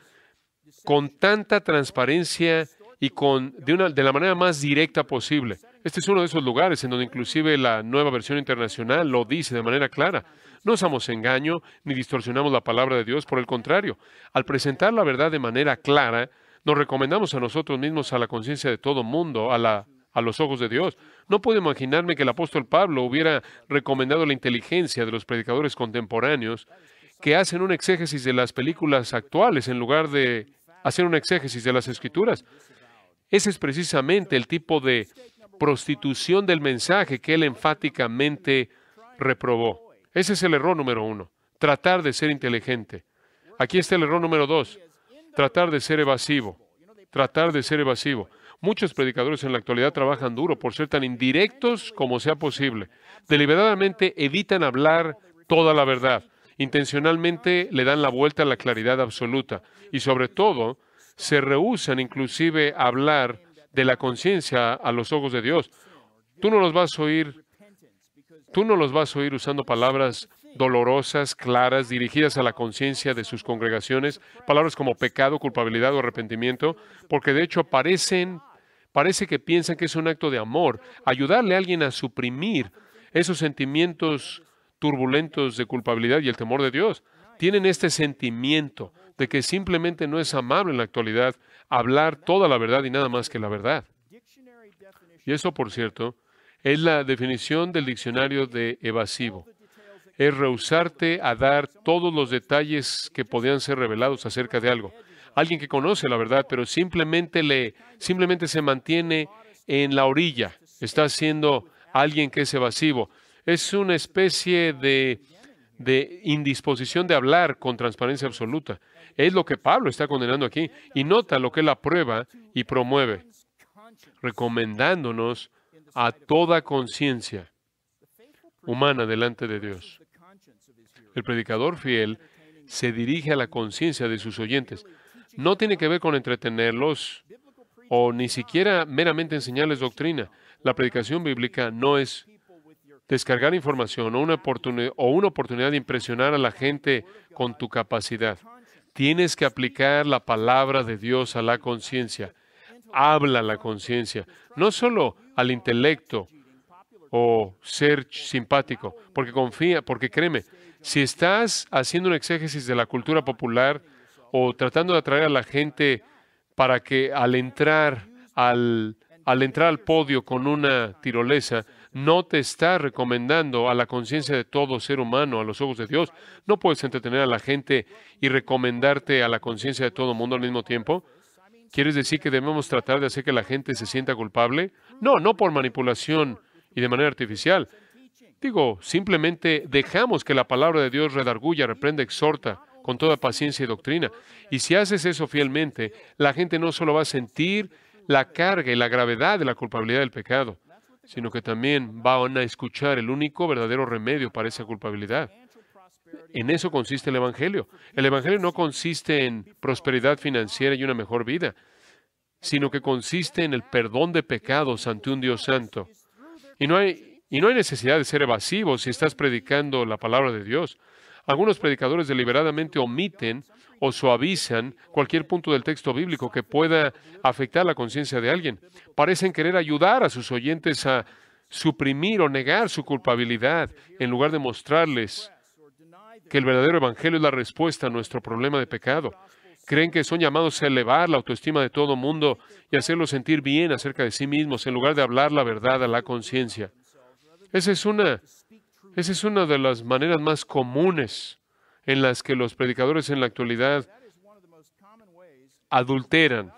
con tanta transparencia y con, de, una, de la manera más directa posible. Este es uno de esos lugares en donde inclusive la nueva versión internacional lo dice de manera clara. No usamos engaño ni distorsionamos la palabra de Dios, por el contrario, al presentar la verdad de manera clara, nos recomendamos a nosotros mismos, a la conciencia de todo mundo, a, la, a los ojos de Dios. No puedo imaginarme que el apóstol Pablo hubiera recomendado la inteligencia de los predicadores contemporáneos que hacen un exégesis de las películas actuales en lugar de hacer un exégesis de las escrituras. Ese es precisamente el tipo de prostitución del mensaje que él enfáticamente reprobó. Ese es el error número uno, tratar de ser inteligente. Aquí está el error número dos, tratar de ser evasivo, tratar de ser evasivo. Muchos predicadores en la actualidad trabajan duro por ser tan indirectos como sea posible. Deliberadamente evitan hablar toda la verdad. Intencionalmente le dan la vuelta a la claridad absoluta y sobre todo se rehúsan inclusive a hablar de la conciencia a los ojos de Dios. Tú no los vas a oír, tú no los vas a oír usando palabras dolorosas, claras, dirigidas a la conciencia de sus congregaciones, palabras como pecado, culpabilidad o arrepentimiento, porque de hecho parecen, parece que piensan que es un acto de amor, ayudarle a alguien a suprimir esos sentimientos turbulentos de culpabilidad y el temor de Dios. Tienen este sentimiento de que simplemente no es amable en la actualidad hablar toda la verdad y nada más que la verdad. Y eso, por cierto, es la definición del diccionario de evasivo es rehusarte a dar todos los detalles que podían ser revelados acerca de algo. Alguien que conoce la verdad, pero simplemente, le, simplemente se mantiene en la orilla. Está siendo alguien que es evasivo. Es una especie de, de indisposición de hablar con transparencia absoluta. Es lo que Pablo está condenando aquí. Y nota lo que él aprueba y promueve, recomendándonos a toda conciencia humana delante de Dios. El predicador fiel se dirige a la conciencia de sus oyentes. No tiene que ver con entretenerlos o ni siquiera meramente enseñarles doctrina. La predicación bíblica no es descargar información o una, o una oportunidad de impresionar a la gente con tu capacidad. Tienes que aplicar la palabra de Dios a la conciencia. Habla la conciencia, no solo al intelecto o ser simpático, porque confía, porque créeme, si estás haciendo un exégesis de la cultura popular o tratando de atraer a la gente para que al entrar al, al entrar al podio con una tirolesa, no te está recomendando a la conciencia de todo ser humano, a los ojos de Dios. No puedes entretener a la gente y recomendarte a la conciencia de todo mundo al mismo tiempo. ¿Quieres decir que debemos tratar de hacer que la gente se sienta culpable? No, no por manipulación y de manera artificial, Digo, simplemente dejamos que la palabra de Dios redarguya, reprenda, exhorta con toda paciencia y doctrina. Y si haces eso fielmente, la gente no solo va a sentir la carga y la gravedad de la culpabilidad del pecado, sino que también van a escuchar el único verdadero remedio para esa culpabilidad. En eso consiste el Evangelio. El Evangelio no consiste en prosperidad financiera y una mejor vida, sino que consiste en el perdón de pecados ante un Dios santo. Y no hay y no hay necesidad de ser evasivo si estás predicando la palabra de Dios. Algunos predicadores deliberadamente omiten o suavizan cualquier punto del texto bíblico que pueda afectar la conciencia de alguien. Parecen querer ayudar a sus oyentes a suprimir o negar su culpabilidad en lugar de mostrarles que el verdadero evangelio es la respuesta a nuestro problema de pecado. Creen que son llamados a elevar la autoestima de todo mundo y hacerlo sentir bien acerca de sí mismos en lugar de hablar la verdad a la conciencia. Esa es una, es una de las maneras más comunes en las que los predicadores en la actualidad adulteran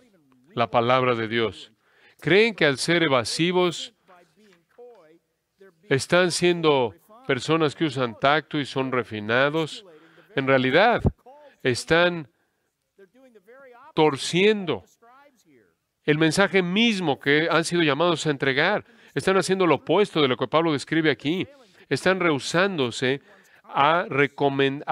la palabra de Dios. Creen que al ser evasivos están siendo personas que usan tacto y son refinados. En realidad, están torciendo el mensaje mismo que han sido llamados a entregar. Están haciendo lo opuesto de lo que Pablo describe aquí. Están rehusándose a,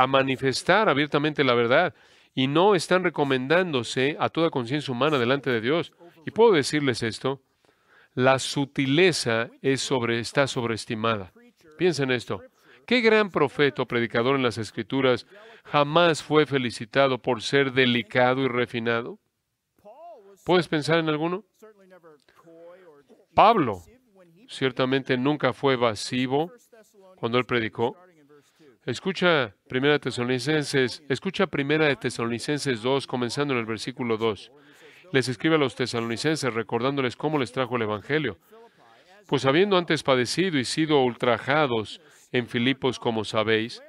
manifestar abiertamente la verdad y no están recomendándose a toda conciencia humana delante de Dios. Y puedo decirles esto, la sutileza es sobre, está sobreestimada. Piensen esto. ¿Qué gran profeta o predicador en las Escrituras jamás fue felicitado por ser delicado y refinado? ¿Puedes pensar en alguno? Pablo ciertamente nunca fue evasivo cuando él predicó. Escucha 1 Tesalonicenses, escucha Primera de Tesalonicenses 2, comenzando en el versículo 2. Les escribe a los tesalonicenses recordándoles cómo les trajo el Evangelio. Pues habiendo antes padecido y sido ultrajados en Filipos, como sabéis,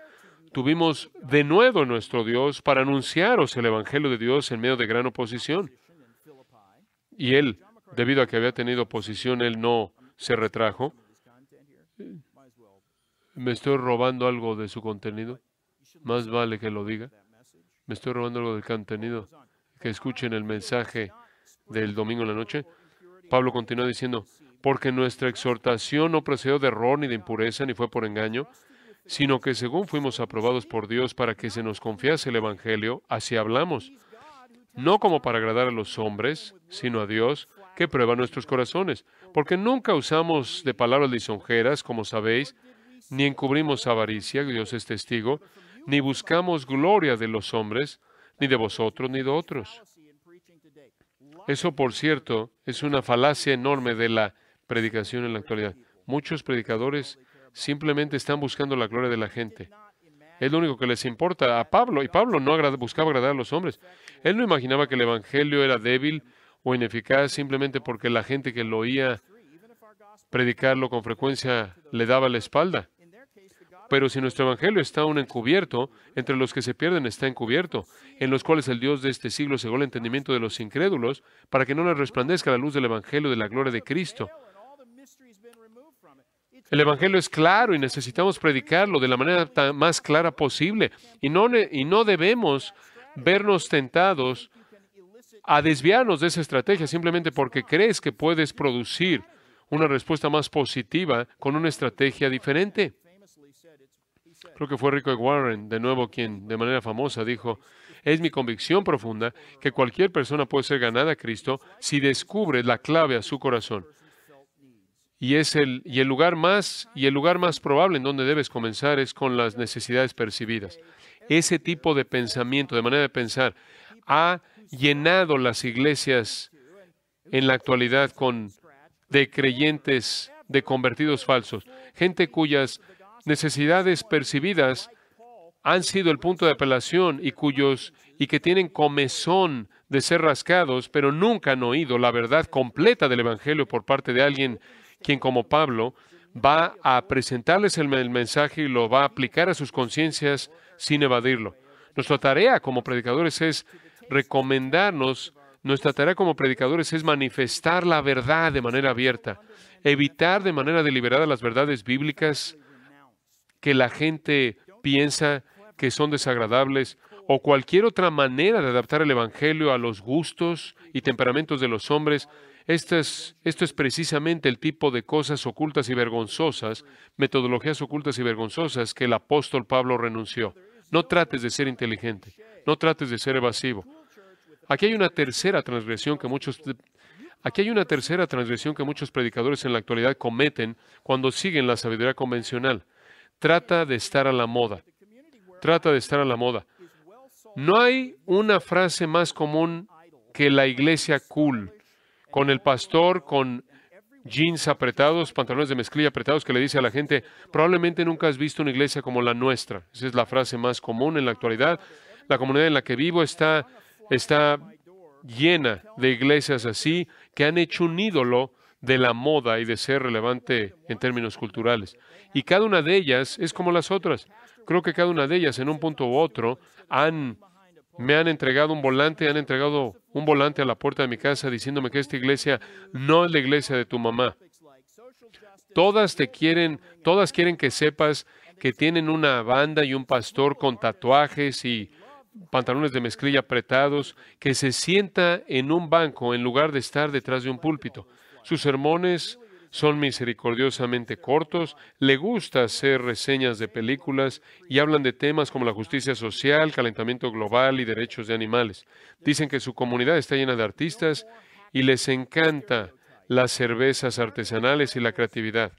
tuvimos de nuevo nuestro Dios para anunciaros el Evangelio de Dios en medio de gran oposición. Y él, debido a que había tenido oposición, él no se retrajo. Me estoy robando algo de su contenido. Más vale que lo diga. Me estoy robando algo del contenido. Que escuchen el mensaje del domingo en la noche. Pablo continúa diciendo, porque nuestra exhortación no procedió de error ni de impureza ni fue por engaño, sino que según fuimos aprobados por Dios para que se nos confiase el Evangelio, así hablamos, no como para agradar a los hombres, sino a Dios, que prueba nuestros corazones. Porque nunca usamos de palabras lisonjeras, como sabéis, ni encubrimos avaricia, Dios es testigo, ni buscamos gloria de los hombres, ni de vosotros, ni de otros. Eso, por cierto, es una falacia enorme de la predicación en la actualidad. Muchos predicadores simplemente están buscando la gloria de la gente. Es lo único que les importa a Pablo. Y Pablo no buscaba agradar a los hombres. Él no imaginaba que el Evangelio era débil o ineficaz simplemente porque la gente que lo oía predicarlo con frecuencia le daba la espalda. Pero si nuestro evangelio está aún encubierto, entre los que se pierden está encubierto, en los cuales el Dios de este siglo cegó el entendimiento de los incrédulos, para que no les resplandezca la luz del evangelio de la gloria de Cristo. El evangelio es claro y necesitamos predicarlo de la manera más clara posible y no, y no debemos vernos tentados a desviarnos de esa estrategia simplemente porque crees que puedes producir una respuesta más positiva con una estrategia diferente. Creo que fue Rico Warren, de nuevo, quien de manera famosa dijo, es mi convicción profunda que cualquier persona puede ser ganada a Cristo si descubre la clave a su corazón. Y es el, y el lugar más y el lugar más probable en donde debes comenzar es con las necesidades percibidas. Ese tipo de pensamiento, de manera de pensar, ha llenado las iglesias en la actualidad con de creyentes, de convertidos falsos, gente cuyas necesidades percibidas han sido el punto de apelación y cuyos y que tienen comezón de ser rascados, pero nunca han oído la verdad completa del Evangelio por parte de alguien quien, como Pablo, va a presentarles el, el mensaje y lo va a aplicar a sus conciencias sin evadirlo. Nuestra tarea como predicadores es recomendarnos, nuestra tarea como predicadores es manifestar la verdad de manera abierta, evitar de manera deliberada las verdades bíblicas que la gente piensa que son desagradables o cualquier otra manera de adaptar el Evangelio a los gustos y temperamentos de los hombres. Esto es, esto es precisamente el tipo de cosas ocultas y vergonzosas, metodologías ocultas y vergonzosas que el apóstol Pablo renunció. No trates de ser inteligente, no trates de ser evasivo, Aquí hay una tercera transgresión que muchos Aquí hay una tercera transgresión que muchos predicadores en la actualidad cometen cuando siguen la sabiduría convencional. Trata de estar a la moda. Trata de estar a la moda. No hay una frase más común que la iglesia cool, con el pastor con jeans apretados, pantalones de mezclilla apretados, que le dice a la gente, probablemente nunca has visto una iglesia como la nuestra. Esa es la frase más común en la actualidad. La comunidad en la que vivo está está llena de iglesias así que han hecho un ídolo de la moda y de ser relevante en términos culturales. Y cada una de ellas es como las otras. Creo que cada una de ellas, en un punto u otro, han, me han entregado un volante, han entregado un volante a la puerta de mi casa diciéndome que esta iglesia no es la iglesia de tu mamá. Todas te quieren, todas quieren que sepas que tienen una banda y un pastor con tatuajes y pantalones de mezclilla apretados, que se sienta en un banco en lugar de estar detrás de un púlpito. Sus sermones son misericordiosamente cortos, le gusta hacer reseñas de películas y hablan de temas como la justicia social, calentamiento global y derechos de animales. Dicen que su comunidad está llena de artistas y les encanta las cervezas artesanales y la creatividad.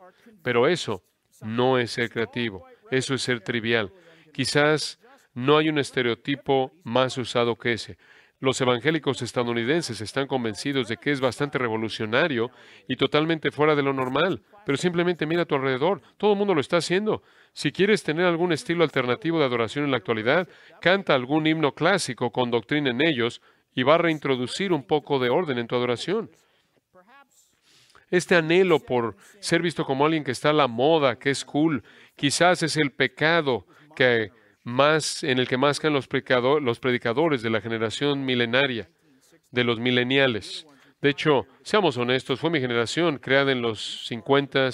Pero eso no es ser creativo, eso es ser trivial. Quizás no hay un estereotipo más usado que ese. Los evangélicos estadounidenses están convencidos de que es bastante revolucionario y totalmente fuera de lo normal, pero simplemente mira a tu alrededor, todo el mundo lo está haciendo. Si quieres tener algún estilo alternativo de adoración en la actualidad, canta algún himno clásico con doctrina en ellos y va a reintroducir un poco de orden en tu adoración. Este anhelo por ser visto como alguien que está a la moda, que es cool, quizás es el pecado que más, en el que más los, predicadores de la generación milenaria, de los mileniales. De hecho, seamos honestos, fue mi generación, creada en los 50,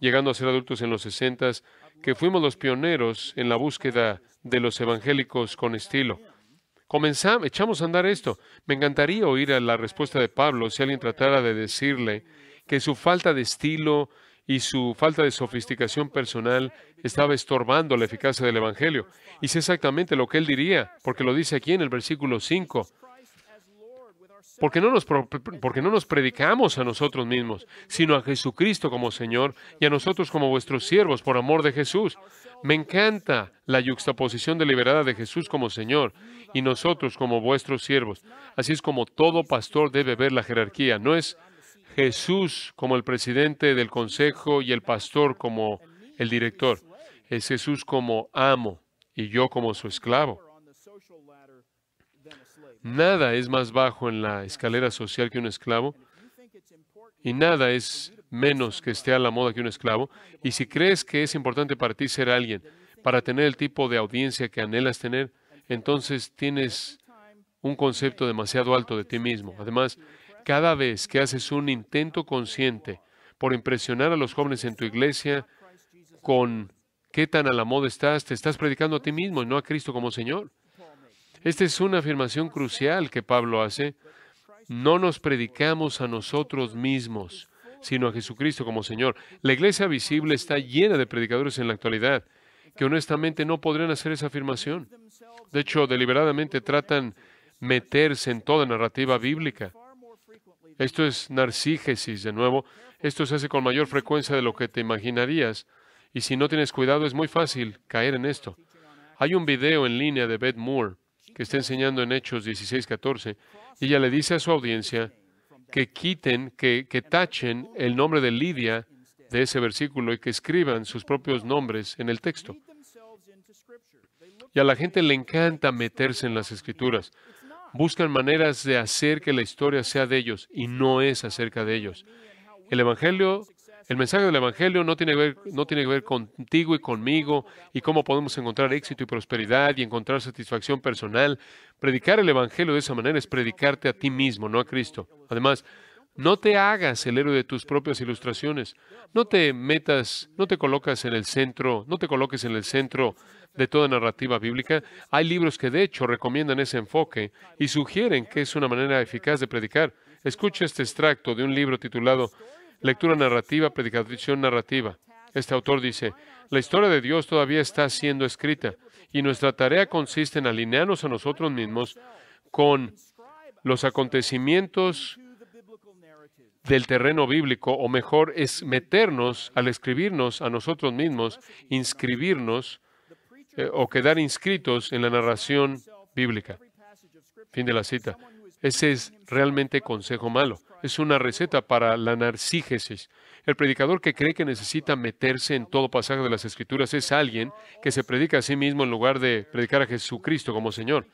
llegando a ser adultos en los 60, que fuimos los pioneros en la búsqueda de los evangélicos con estilo. Comenzamos, echamos a andar esto. Me encantaría oír a la respuesta de Pablo si alguien tratara de decirle que su falta de estilo, y su falta de sofisticación personal estaba estorbando la eficacia del Evangelio. Y sé exactamente lo que él diría, porque lo dice aquí en el versículo 5. Porque no, nos porque no nos predicamos a nosotros mismos, sino a Jesucristo como Señor y a nosotros como vuestros siervos por amor de Jesús. Me encanta la yuxtaposición deliberada de Jesús como Señor y nosotros como vuestros siervos. Así es como todo pastor debe ver la jerarquía. No es Jesús como el presidente del consejo y el pastor como el director. Es Jesús como amo y yo como su esclavo. Nada es más bajo en la escalera social que un esclavo y nada es menos que esté a la moda que un esclavo. Y si crees que es importante para ti ser alguien, para tener el tipo de audiencia que anhelas tener, entonces tienes un concepto demasiado alto de ti mismo. Además, cada vez que haces un intento consciente por impresionar a los jóvenes en tu iglesia con qué tan a la moda estás, te estás predicando a ti mismo y no a Cristo como Señor. Esta es una afirmación crucial que Pablo hace. No nos predicamos a nosotros mismos, sino a Jesucristo como Señor. La iglesia visible está llena de predicadores en la actualidad que honestamente no podrían hacer esa afirmación. De hecho, deliberadamente tratan meterse en toda narrativa bíblica esto es narcígesis, de nuevo. Esto se hace con mayor frecuencia de lo que te imaginarías. Y si no tienes cuidado, es muy fácil caer en esto. Hay un video en línea de Beth Moore que está enseñando en Hechos 16:14, y ella le dice a su audiencia que quiten, que, que tachen el nombre de Lidia de ese versículo y que escriban sus propios nombres en el texto. Y a la gente le encanta meterse en las escrituras. Buscan maneras de hacer que la historia sea de ellos y no es acerca de ellos. El Evangelio, el mensaje del Evangelio no tiene, que ver, ver contigo y conmigo y cómo podemos encontrar éxito y prosperidad y encontrar satisfacción personal. Predicar el Evangelio de esa manera es predicarte a ti mismo, no a Cristo. Además, no te hagas el héroe de tus propias ilustraciones. No te metas, no te colocas en el centro, no te coloques en el centro de toda narrativa bíblica. Hay libros que de hecho recomiendan ese enfoque y sugieren que es una manera eficaz de predicar. Escucha este extracto de un libro titulado Lectura narrativa, predicación narrativa. Este autor dice, la historia de Dios todavía está siendo escrita y nuestra tarea consiste en alinearnos a nosotros mismos con los acontecimientos del terreno bíblico, o mejor es meternos al escribirnos a nosotros mismos, inscribirnos eh, o quedar inscritos en la narración bíblica. Fin de la cita. Ese es realmente consejo malo. Es una receta para la narcígesis. El predicador que cree que necesita meterse en todo pasaje de las Escrituras es alguien que se predica a sí mismo en lugar de predicar a Jesucristo como Señor.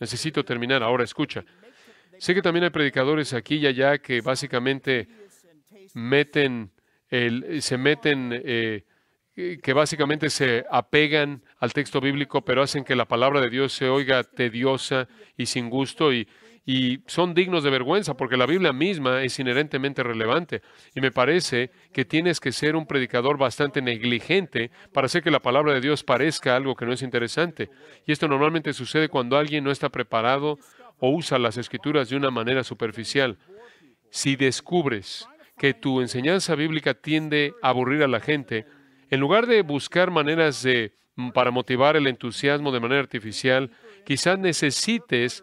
Necesito terminar. Ahora escucha. Sé que también hay predicadores aquí y allá que básicamente meten, se meten, eh, que básicamente se apegan al texto bíblico, pero hacen que la palabra de Dios se oiga tediosa y sin gusto y, y son dignos de vergüenza porque la Biblia misma es inherentemente relevante. Y me parece que tienes que ser un predicador bastante negligente para hacer que la palabra de Dios parezca algo que no es interesante. Y esto normalmente sucede cuando alguien no está preparado o usa las escrituras de una manera superficial, si descubres que tu enseñanza bíblica tiende a aburrir a la gente, en lugar de buscar maneras de, mm, para motivar el entusiasmo de manera artificial, quizás necesites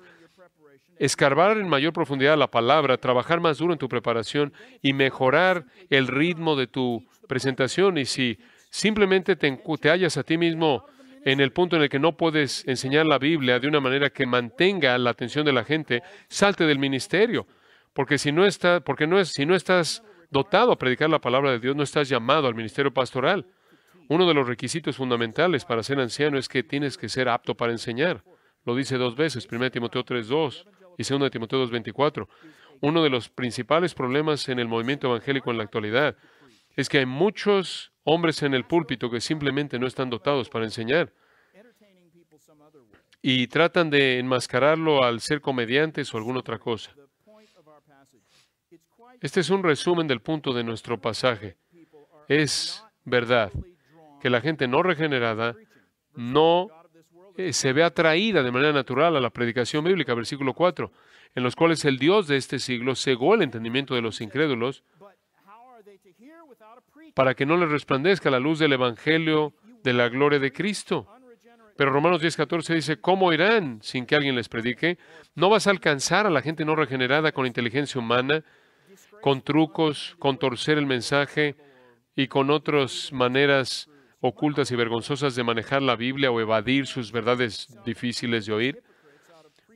escarbar en mayor profundidad la palabra, trabajar más duro en tu preparación y mejorar el ritmo de tu presentación. Y si simplemente te, te hallas a ti mismo en el punto en el que no puedes enseñar la Biblia de una manera que mantenga la atención de la gente, salte del ministerio. Porque si no, porque no, es, si no estás dotado a predicar la palabra de Dios, no estás llamado al ministerio pastoral. Uno de los requisitos fundamentales para ser anciano es que tienes que ser apto para enseñar. Lo dice dos veces, 1 Timoteo 3.2 y 2 Timoteo 2.24. Uno de los principales problemas en el movimiento evangélico en la actualidad es que hay muchos hombres en el púlpito que simplemente no están dotados para enseñar y tratan de enmascararlo al ser comediantes o alguna otra cosa. Este es un resumen del punto de nuestro pasaje. Es verdad que la gente no regenerada no eh, se ve atraída de manera natural a la predicación bíblica, versículo 4, en los cuales el Dios de este siglo cegó el entendimiento de los incrédulos para que no les resplandezca la luz del Evangelio de la gloria de Cristo. Pero Romanos 10, 14 dice, ¿cómo irán sin que alguien les predique? No vas a alcanzar a la gente no regenerada con inteligencia humana, con trucos, con torcer el mensaje y con otras maneras ocultas y vergonzosas de manejar la Biblia o evadir sus verdades difíciles de oír.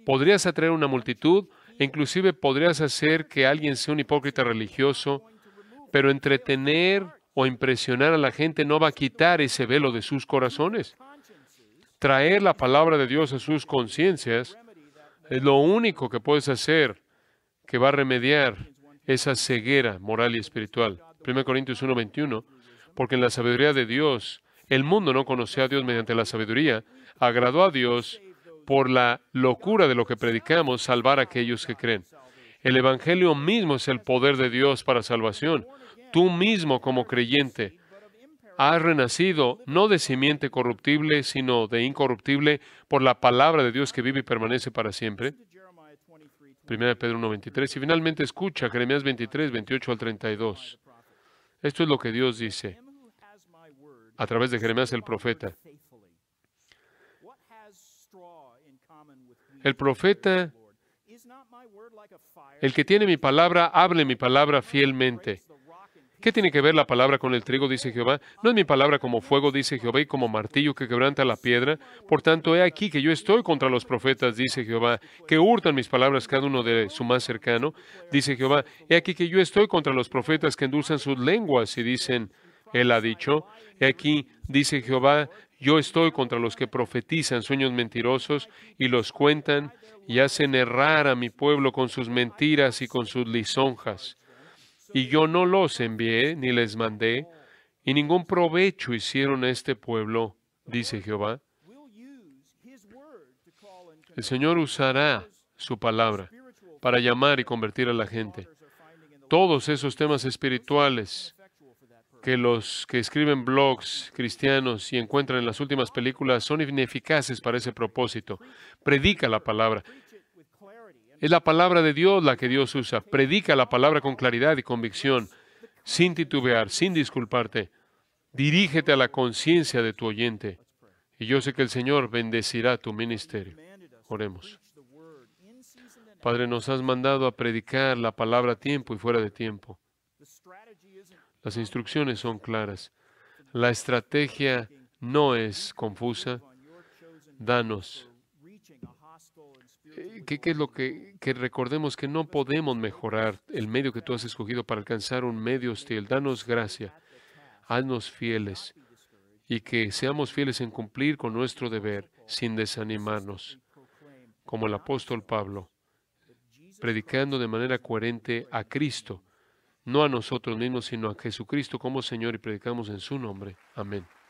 Podrías atraer una multitud e inclusive podrías hacer que alguien sea un hipócrita religioso pero entretener o impresionar a la gente no va a quitar ese velo de sus corazones. Traer la palabra de Dios a sus conciencias es lo único que puedes hacer que va a remediar esa ceguera moral y espiritual. 1 Corintios 1:21, porque en la sabiduría de Dios, el mundo no conoce a Dios mediante la sabiduría, agradó a Dios por la locura de lo que predicamos salvar a aquellos que creen. El Evangelio mismo es el poder de Dios para salvación. Tú mismo como creyente has renacido no de simiente corruptible, sino de incorruptible por la palabra de Dios que vive y permanece para siempre. 1 Pedro 1.23. Y finalmente escucha Jeremías 23, 28 al 32. Esto es lo que Dios dice a través de Jeremías el profeta. El profeta, el que tiene mi palabra, hable mi palabra fielmente. ¿Qué tiene que ver la palabra con el trigo? dice Jehová. ¿No es mi palabra como fuego, dice Jehová, y como martillo que quebranta la piedra? Por tanto, he aquí que yo estoy contra los profetas, dice Jehová, que hurtan mis palabras cada uno de su más cercano, dice Jehová. He aquí que yo estoy contra los profetas que endulzan sus lenguas y dicen, Él ha dicho. He aquí, dice Jehová, yo estoy contra los que profetizan sueños mentirosos y los cuentan y hacen errar a mi pueblo con sus mentiras y con sus lisonjas. Y yo no los envié ni les mandé, y ningún provecho hicieron a este pueblo, dice Jehová. El Señor usará su palabra para llamar y convertir a la gente. Todos esos temas espirituales que los que escriben blogs cristianos y encuentran en las últimas películas son ineficaces para ese propósito. Predica la palabra. Es la palabra de Dios la que Dios usa. Predica la palabra con claridad y convicción, sin titubear, sin disculparte. Dirígete a la conciencia de tu oyente. Y yo sé que el Señor bendecirá tu ministerio. Oremos. Padre, nos has mandado a predicar la palabra a tiempo y fuera de tiempo. Las instrucciones son claras. La estrategia no es confusa. Danos eh, ¿Qué, es lo que, que, recordemos? Que no podemos mejorar el medio que tú has escogido para alcanzar un medio hostil. Danos gracia, haznos fieles y que seamos fieles en cumplir con nuestro deber sin desanimarnos, como el apóstol Pablo, predicando de manera coherente a Cristo, no a nosotros mismos, sino a Jesucristo como Señor y predicamos en su nombre. Amén.